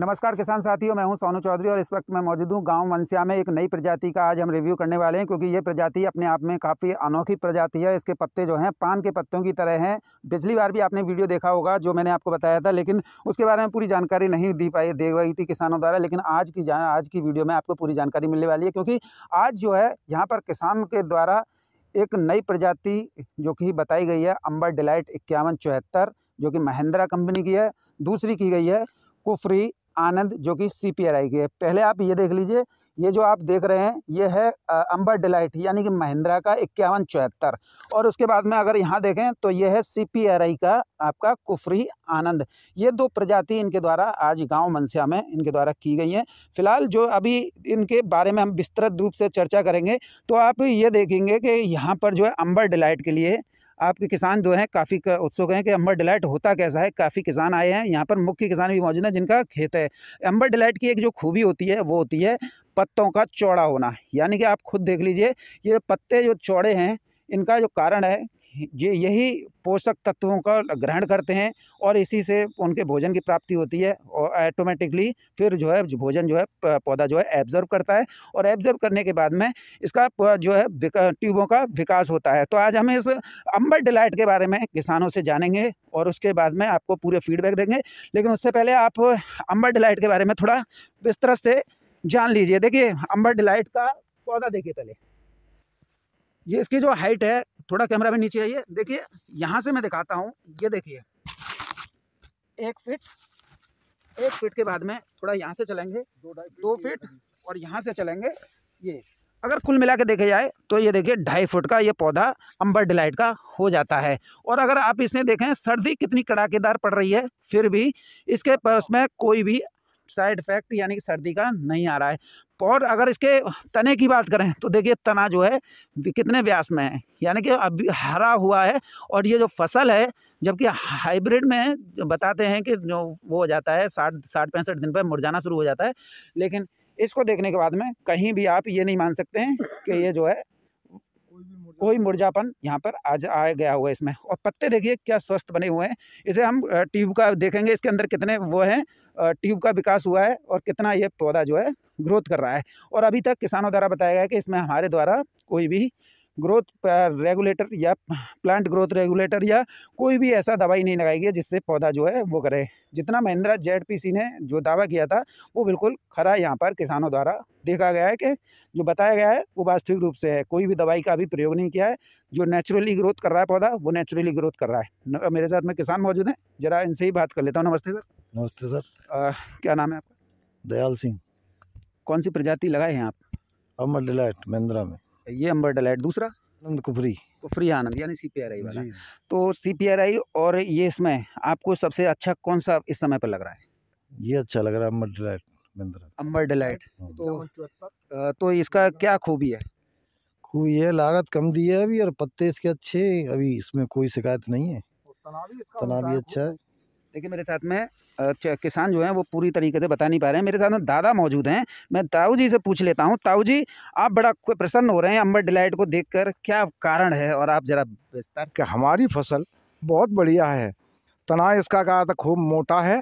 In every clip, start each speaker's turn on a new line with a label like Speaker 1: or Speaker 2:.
Speaker 1: नमस्कार किसान साथियों मैं हूं सोनू चौधरी और इस वक्त मैं मौजूद हूं गांव वंशिया में एक नई प्रजाति का आज हम रिव्यू करने वाले हैं क्योंकि ये प्रजाति अपने आप में काफ़ी अनोखी प्रजाति है इसके पत्ते जो हैं पान के पत्तों की तरह हैं पिछली बार भी आपने वीडियो देखा होगा जो मैंने आपको बताया था लेकिन उसके बारे में पूरी जानकारी नहीं दी पाई दे गई थी किसानों द्वारा लेकिन आज की आज की वीडियो में आपको पूरी जानकारी मिलने वाली है क्योंकि आज जो है यहाँ पर किसान के द्वारा एक नई प्रजाति जो कि बताई गई है अम्बर डिलाइट इक्यावन चौहत्तर जो कि महिंद्रा कंपनी की है दूसरी की गई है कुफरी आनंद जो कि सी पी आर आई की है पहले आप ये देख लीजिए ये जो आप देख रहे हैं ये है अंबर डिलाइट यानी कि महिंद्रा का इक्यावन चौहत्तर और उसके बाद में अगर यहाँ देखें तो ये है सी पी आर आई का आपका कुफरी आनंद ये दो प्रजाति इनके द्वारा आज गांव मनसिया में इनके द्वारा की गई हैं फिलहाल जो अभी इनके बारे में हम विस्तृत रूप से चर्चा करेंगे तो आप ये देखेंगे कि यहाँ पर जो है अंबर डिलाइट के लिए आपके किसान जो हैं काफ़ी उत्सुक हैं कि अम्बर डिलाइट होता कैसा है काफ़ी किसान आए हैं यहाँ पर मुख्य किसान भी मौजूद हैं जिनका खेत है अम्बर डिलाइट की एक जो खूबी होती है वो होती है पत्तों का चौड़ा होना यानी कि आप खुद देख लीजिए ये पत्ते जो चौड़े हैं इनका जो कारण है ये यही पोषक तत्वों का ग्रहण करते हैं और इसी से उनके भोजन की प्राप्ति होती है और ऐटोमेटिकली फिर जो है भोजन जो है पौधा जो है एब्जर्व करता है और एब्जर्व करने के बाद में इसका जो है ट्यूबों का विकास होता है तो आज हम इस अम्बर डिलाइट के बारे में किसानों से जानेंगे और उसके बाद में आपको पूरे फीडबैक देंगे लेकिन उससे पहले आप अम्बर डिलाइट के बारे में थोड़ा विस्तृत से जान लीजिए देखिए अम्बर डिलाइट का पौधा देखिए पहले ये इसकी जो हाइट है थोड़ा कैमरा भी नीचे आइए देखिए यहाँ से मैं दिखाता हूँ ये देखिए एक फिट एक फिट के बाद में थोड़ा यहाँ से चलेंगे दो, दो फिट और यहाँ से चलेंगे ये अगर कुल मिला के देखे जाए तो ये देखिए ढाई फुट का ये पौधा अंबर डिलाइट का हो जाता है और अगर आप इसे देखें सर्दी कितनी कड़ाकेदार पड़ रही है फिर भी इसके पास में कोई भी साइड इफेक्ट यानी कि सर्दी का नहीं आ रहा है और अगर इसके तने की बात करें तो देखिए तना जो है कितने व्यास में है यानी कि अभी हरा हुआ है और ये जो फसल है जबकि हाइब्रिड में बताते हैं कि जो वो हो जाता है साठ साठ पैंसठ दिन पर मुरझाना शुरू हो जाता है लेकिन इसको देखने के बाद में कहीं भी आप ये नहीं मान सकते हैं कि ये जो है कोई मुरझापन यहाँ पर आज आ गया हुआ है इसमें और पत्ते देखिए क्या स्वस्थ बने हुए हैं इसे हम ट्यूब का देखेंगे इसके अंदर कितने वो हैं ट्यूब का विकास हुआ है और कितना ये पौधा जो है ग्रोथ कर रहा है और अभी तक किसानों द्वारा बताया गया है कि इसमें हमारे द्वारा कोई भी ग्रोथ रेगुलेटर uh, या प्लांट ग्रोथ रेगुलेटर या कोई भी ऐसा दवाई नहीं लगाई गई जिससे पौधा जो है वो करे जितना महिंद्रा जेड ने जो दावा किया था वो बिल्कुल खरा यहाँ पर किसानों द्वारा देखा गया है कि जो बताया गया है वो वास्तविक रूप से है कोई भी दवाई का अभी प्रयोग नहीं किया है जो नेचुरली ग्रोथ कर रहा है पौधा वो नेचुरली ग्रोथ कर रहा है मेरे साथ में किसान मौजूद हैं जरा इनसे ही बात कर लेता हूँ नमस्ते सर नमस्ते सर आ, क्या नाम है आपका दयाल सिंह कौन सी प्रजाति लगाए हैं आप अमर डिलाइट महिंद्रा में ये अंबर डलाइट दूसरा आनंद कुफरी कुफरी आनंद यानी सी पी आर आई वाला तो सी पी आर आई और ये इसमें आपको सबसे अच्छा कौन सा इस समय पर लग रहा है ये अच्छा
Speaker 2: लग रहा है अंबर डलाइट
Speaker 1: अंबर डलाइट तो तो इसका क्या खूबी है
Speaker 2: खूबी है लागत कम दी है अभी और पत्ते इसके अच्छे अभी इसमें कोई शिकायत नहीं है तना भी अच्छा है
Speaker 1: देखिए मेरे साथ में किसान जो हैं वो पूरी तरीके से बता नहीं पा रहे हैं मेरे साथ में दादा मौजूद हैं मैं ताऊ जी से पूछ लेता हूँ ताऊ जी आप बड़ा प्रसन्न हो रहे हैं अंबर डिलाइट को देखकर क्या कारण है और आप ज़रा विस्तार कि हमारी फसल
Speaker 2: बहुत बढ़िया है तना इसका कहा था तो खूब मोटा है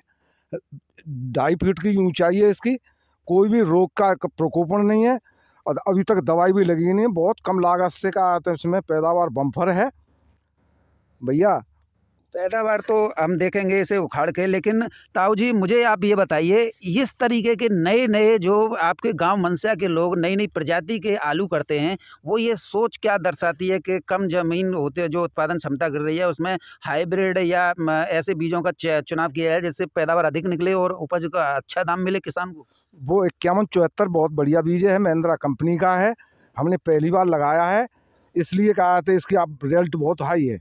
Speaker 2: ढाई फीट की ऊंचाई है इसकी कोई भी रोग का प्रकोपण नहीं है और अभी तक दवाई भी लगी नहीं है बहुत कम लागत से कहा था तो इसमें पैदावार बम्फर है भैया
Speaker 1: पैदावार तो हम देखेंगे इसे उखाड़ के लेकिन ताऊ जी मुझे आप ये बताइए इस तरीके के नए नए जो आपके गांव मनसा के लोग नई नई प्रजाति के आलू करते हैं वो ये सोच क्या दर्शाती है कि कम ज़मीन होते जो उत्पादन क्षमता गिर रही है उसमें हाइब्रिड या ऐसे बीजों का चुनाव किया है जिससे पैदावार अधिक निकले और उपज का अच्छा दाम मिले किसान को
Speaker 2: वो इक्यावन चौहत्तर बहुत बढ़िया बीज है महिंद्रा कंपनी का है हमने पहली बार लगाया है इसलिए कहा था इसकी आप रिजल्ट बहुत हाई है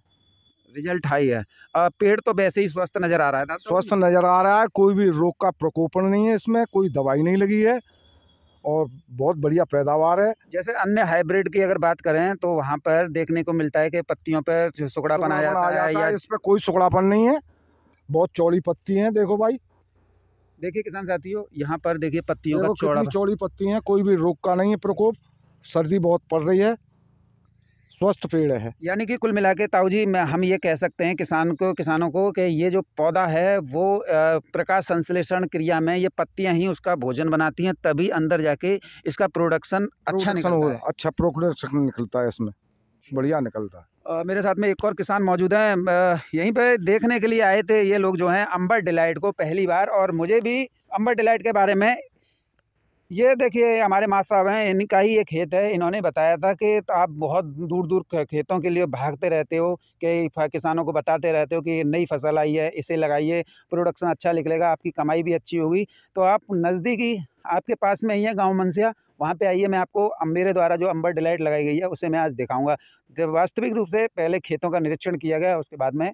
Speaker 1: रिजल्ट हाई है पेड़ तो वैसे ही स्वस्थ नज़र आ रहा है ना तो स्वस्थ
Speaker 2: नज़र आ रहा है कोई भी रोग का प्रकोप नहीं है इसमें कोई दवाई नहीं लगी है और बहुत बढ़िया पैदावार है
Speaker 1: जैसे अन्य हाइब्रिड की अगर बात करें तो वहाँ पर देखने को मिलता है कि पत्तियों पर सुगड़ापन आ जाता, जाता है या इस
Speaker 2: पर कोई सुकड़ापन नहीं है बहुत चौड़ी पत्ती हैं देखो भाई
Speaker 1: देखिए किसान साथियों
Speaker 2: यहाँ पर देखिए पत्तियों का चौड़ा चौड़ी पत्ती हैं कोई भी रोग का नहीं है प्रकोप सर्दी बहुत पड़ रही है स्वस्थ पेड़ है
Speaker 1: यानी कि कुल मिला के ताऊ जी हम ये कह सकते हैं किसान को किसानों को कि ये जो पौधा है वो प्रकाश संश्लेषण क्रिया में ये पत्तियां ही उसका भोजन बनाती हैं तभी अंदर जाके इसका प्रोडक्शन अच्छा निकलता है
Speaker 2: अच्छा प्रोडक्शन निकलता है इसमें बढ़िया निकलता है
Speaker 1: आ, मेरे साथ में एक और किसान मौजूद हैं यहीं पर देखने के लिए आए थे ये लोग जो हैं अम्बर डिलाइट को पहली बार और मुझे भी अंबर डिलाइट के बारे में ये देखिए हमारे माँ साहब हैं इनका ही ये खेत है इन्होंने बताया था कि तो आप बहुत दूर दूर खेतों के लिए भागते रहते हो कि किसानों को बताते रहते हो कि नई फसल आई है इसे लगाइए प्रोडक्शन अच्छा निकलेगा आपकी कमाई भी अच्छी होगी तो आप नज़दीकी आपके पास में ही है गाँव मनसिया वहाँ पे आइए मैं आपको मेरे द्वारा जो अंबर डिलाइट लगाई गई है उसे मैं आज दिखाऊंगा वास्तविक रूप से पहले खेतों का निरीक्षण किया गया उसके बाद में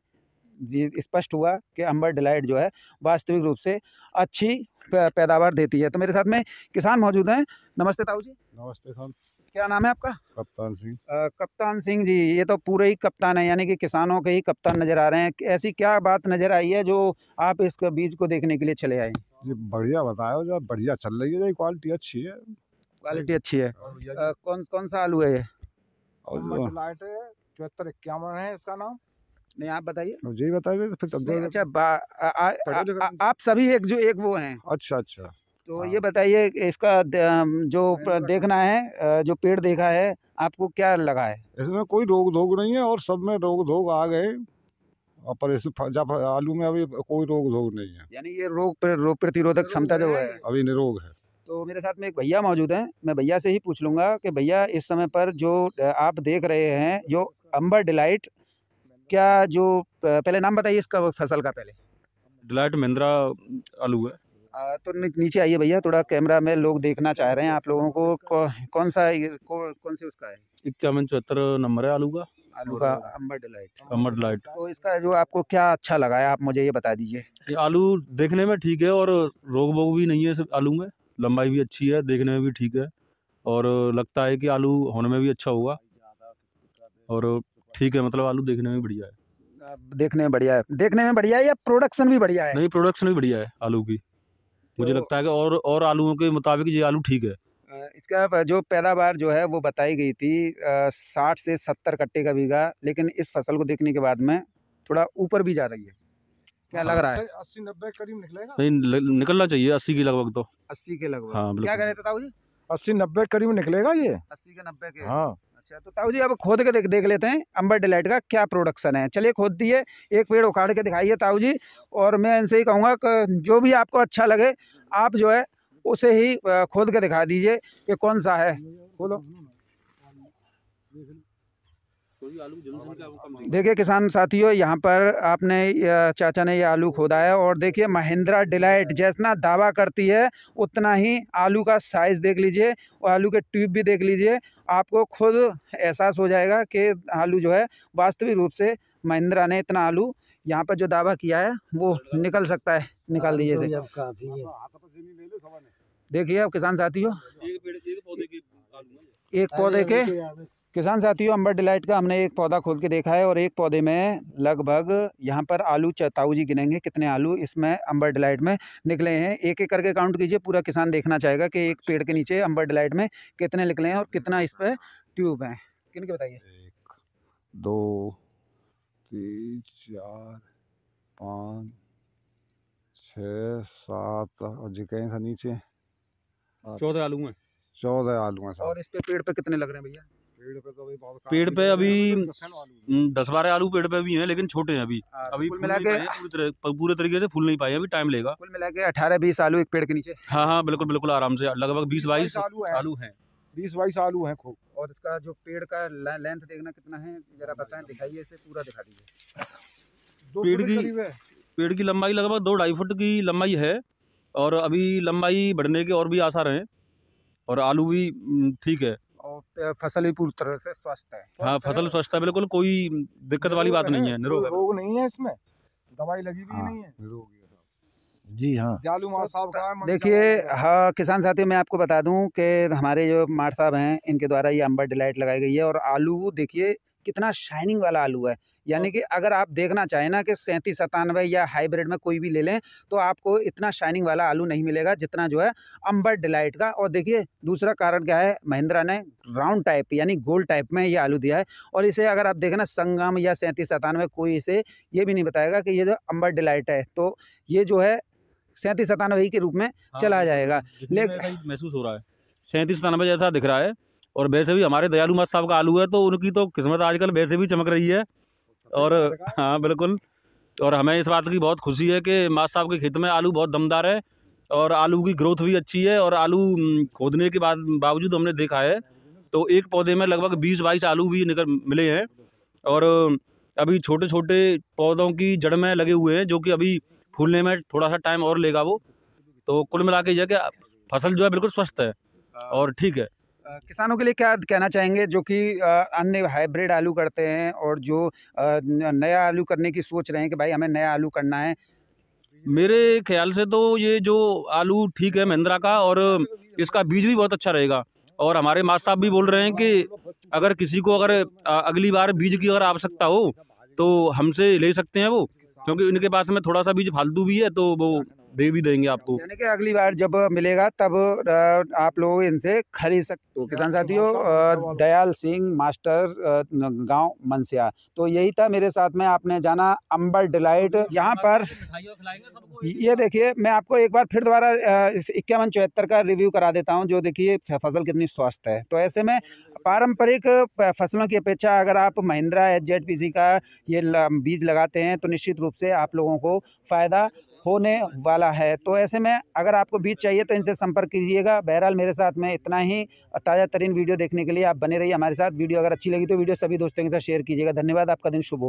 Speaker 1: स्पष्ट हुआ कि अंबर डिलाइट जो है वास्तविक रूप से अच्छी पैदावार देती है तो मेरे साथ में किसान मौजूद हैं नमस्ते ताऊ
Speaker 2: जी नमस्ते साहब क्या नाम है आपका कप्तान सिंह
Speaker 1: कप्तान सिंह जी ये तो पूरे ही कप्तान है यानी कि किसानों के ही कप्तान नज़र आ रहे हैं ऐसी क्या बात नज़र आई है जो आप इस बीज को देखने के लिए चले आए
Speaker 2: जी बढ़िया बताया जो बढ़िया चल रही है क्वालिटी अच्छी है
Speaker 1: क्वालिटी अच्छी है आ, कौन कौन सा
Speaker 2: आलू है ये चौहत्तर इक्यावन है इसका नाम नहीं आप बताइए
Speaker 1: यही बताइए तो फिर अच्छा आ, आ, आप सभी एक जो एक वो हैं अच्छा अच्छा तो हाँ। ये बताइए इसका जो देखना है जो पेड़ देखा
Speaker 2: है आपको क्या लगा है इसमें कोई रोग धोग नहीं है और सब में रोग धोग आ गए पर जब आलू में अभी कोई रोग धोग नहीं है
Speaker 1: यानी ये रोग रोग प्रतिरोधक क्षमता जो है
Speaker 2: अभी निरोग है
Speaker 1: तो मेरे साथ में एक भैया मौजूद हैं मैं भैया से ही पूछ लूँगा कि भैया इस समय पर जो आप देख रहे हैं जो अम्बर अच्छा। डिलाइट क्या जो पहले नाम बताइए इसका फसल का पहले
Speaker 3: डिलाइट महिंद्रा आलू है आ, तो
Speaker 1: नीचे आइए भैया थोड़ा कैमरा में लोग देखना चाह रहे हैं आप लोगों को अच्छा। कौन सा कौन से उसका है
Speaker 3: इक्यावन चौहत्तर नंबर है आलू का आलू का अम्बर डिलाइट अम्बर डिलाइट तो
Speaker 1: इसका जो आपको क्या अच्छा लगा है आप मुझे ये बता दीजिए
Speaker 3: आलू देखने में ठीक है और रोग वोग भी नहीं है आलू में लंबाई भी अच्छी है देखने में भी ठीक है और लगता है कि आलू होने में भी अच्छा होगा और ठीक है मतलब आलू देखने में बढ़िया है
Speaker 1: देखने में बढ़िया है देखने में बढ़िया है या प्रोडक्शन भी बढ़िया है
Speaker 3: नहीं प्रोडक्शन भी बढ़िया है आलू की मुझे तो, लगता है कि और और आलूओं के मुताबिक ये आलू ठीक है
Speaker 1: इसका जो पैदावार जो है वो बताई गई थी साठ से सत्तर कट्टे का बीघा लेकिन इस फसल को देखने के बाद में
Speaker 3: थोड़ा ऊपर भी जा रही है क्या हाँ, लग रहा है
Speaker 2: अस्सी नब्बे करीब निकलेगा
Speaker 3: नहीं निकलना चाहिए अस्सी के लगभग तो अस्सी के लगभग हाँ क्या कह रहे थे अस्सी नब्बे करीब निकलेगा ये
Speaker 2: अस्सी के
Speaker 1: नब्बे के हाँ अच्छा तो ताऊ जी अब खोद के देख देख लेते हैं अंबर डिलाइट का क्या प्रोडक्शन है चलिए खोद दिए एक पेड़ उखाड़ के दिखाइए ताऊ जी और मैं इनसे ही कहूँगा जो भी आपको अच्छा लगे आप जो है उसे ही खोद के दिखा दीजिए कि कौन सा है बोलो
Speaker 3: देखिए
Speaker 1: किसान साथियों यहाँ पर आपने चाचा ने ये आलू खोदा है और देखिए महिंद्रा डिलाइट जैसना दावा करती है उतना ही आलू का साइज़ देख लीजिए और आलू के ट्यूब भी देख लीजिए आपको खुद एहसास हो जाएगा कि आलू जो है वास्तविक रूप से महिंद्रा ने इतना आलू यहाँ पर जो दावा किया है वो निकल सकता है निकाल दीजिए इसे
Speaker 2: हाँ,
Speaker 1: देखिए आप किसान साथियों एक पौधे के किसान साथियों अंबर डिलाइट का हमने एक पौधा खोल के देखा है और एक पौधे में लगभग यहाँ पर आलू चताऊ जी गिनेंगे कितने आलू इसमें अंबर डिलाइट में निकले हैं एक एक करके काउंट कीजिए पूरा किसान देखना चाहेगा कि एक पेड़ के नीचे अंबर डिलाइट में कितने निकले हैं और कितना इस पर
Speaker 2: ट्यूब हैं किन के बताइए एक दो तीन चार पाँच छः सात और
Speaker 3: जी कहीं नीचे चौदह आलू हैं चौदह आलू हैं
Speaker 1: और इस पर पेड़ पे कितने लग रहे
Speaker 2: हैं भैया पेड़ पे
Speaker 3: तो अभी मतलब हम्म, दस बारह आलू पेड़ पे भी हैं लेकिन छोटे हैं अभी हाँ, तो अभी पूरे तरीके से फूल नहीं पाए अभी टाइम लेगा कुल
Speaker 2: मिला के
Speaker 1: अठारह बीस आलू एक पेड़
Speaker 3: के नीचे हाँ हाँ बिल्कुल बिल्कुल आराम से लगभग बीस बाईस आलू है
Speaker 2: बीस बाईस आलू है खूब
Speaker 1: और इसका जो पेड़ का लेंथ देखना कितना है जरा बताएं दिखाइए इसे पूरा दिखा
Speaker 3: दीजिए पेड़ की पेड़ की लंबाई लगभग दो ढाई फुट की लंबाई है और अभी लंबाई बढ़ने के और भी आसार हैं और आलू भी हम्म, ठीक है और फसल भी पूरी तरह
Speaker 2: से स्वस्थ है हाँ फसल
Speaker 3: स्वस्थ है बिल्कुल कोई दिक्कत वाली बात नहीं है निरोग
Speaker 2: रोग नहीं है इसमें दवाई लगी भी हाँ, नहीं है
Speaker 3: निरोग हाँ। जी हाँ
Speaker 2: जालू मार साहब देखिए
Speaker 1: हाँ किसान साथियों मैं आपको बता दूं कि हमारे जो मार साहब हैं इनके द्वारा ये अम्बर डिलाइट लगाई गई है और आलू देखिए कितना शाइनिंग वाला आलू है यानी हाँ। कि अगर आप देखना चाहें ना कि सैंतीस सतानवे या हाईब्रिड में कोई भी ले लें तो आपको इतना शाइनिंग वाला आलू नहीं मिलेगा जितना जो है अम्बर डिलाइट का और देखिए दूसरा कारण क्या है महिंद्रा ने राउंड टाइप यानी गोल टाइप में ये आलू दिया है और इसे अगर आप देखें ना संगम या सैंतीस सतानवे कोई इसे ये भी नहीं बताएगा कि ये जो अम्बर डिलाइट है तो ये जो है सैंतीस सतानवे के रूप में हाँ, चला जाएगा लेकिन
Speaker 3: महसूस हो रहा है सैंतीस सतानवे जैसा दिख रहा है और वैसे भी हमारे दयालु मत साहब का आलू है तो उनकी तो किस्मत आजकल वैसे भी चमक रही है और हाँ बिल्कुल और हमें इस बात की बहुत खुशी है कि माँ साहब के खेत में आलू बहुत दमदार है और आलू की ग्रोथ भी अच्छी है और आलू खोदने के बाद बावजूद हमने देखा है तो एक पौधे में लगभग बीस बाईस आलू भी निकल मिले हैं और अभी छोटे छोटे पौधों की जड़ में लगे हुए हैं जो कि अभी फूलने में थोड़ा सा टाइम और लेगा वो तो कुल मिला के यह कि फसल जो है बिल्कुल स्वस्थ है और ठीक है
Speaker 1: किसानों के लिए क्या कहना चाहेंगे जो कि अन्य हाइब्रिड आलू करते हैं और जो नया आलू करने की सोच रहे हैं कि भाई हमें नया आलू करना है
Speaker 3: मेरे ख्याल से तो ये जो आलू ठीक है महिंद्रा का और इसका बीज भी बहुत अच्छा रहेगा और हमारे माँ साहब भी बोल रहे हैं कि अगर किसी को अगर अगली बार बीज की अगर आवश्यकता हो तो हमसे ले सकते हैं वो क्योंकि इनके पास में थोड़ा सा बीज फालतू भी है तो वो दे भी देंगे आपको यानी
Speaker 1: कि अगली बार जब मिलेगा तब आप लोग इनसे खरीद सकते हो किसान साथियों दयाल सिंह मास्टर गांव मनसिया तो यही था मेरे साथ में आपने जाना अंबर डिलाइट तो यहाँ पर ये देखिए मैं आपको एक बार फिर दोबारा इक्यावन चौहत्तर का रिव्यू करा देता हूँ जो देखिए फसल कितनी स्वस्थ है तो ऐसे में पारंपरिक फसलों की अपेक्षा अगर आप महिंद्रा एच का ये बीज लगाते हैं तो निश्चित रूप से आप लोगों को फ़ायदा होने वाला है तो ऐसे में अगर आपको बीज चाहिए तो इनसे संपर्क कीजिएगा बहरहाल मेरे साथ में इतना ही ताज़ा तरीन वीडियो देखने के लिए आप बने रहिए हमारे साथ वीडियो अगर अच्छी लगी तो वीडियो सभी दोस्तों के साथ शेयर कीजिएगा धन्यवाद आपका दिन शुभ हो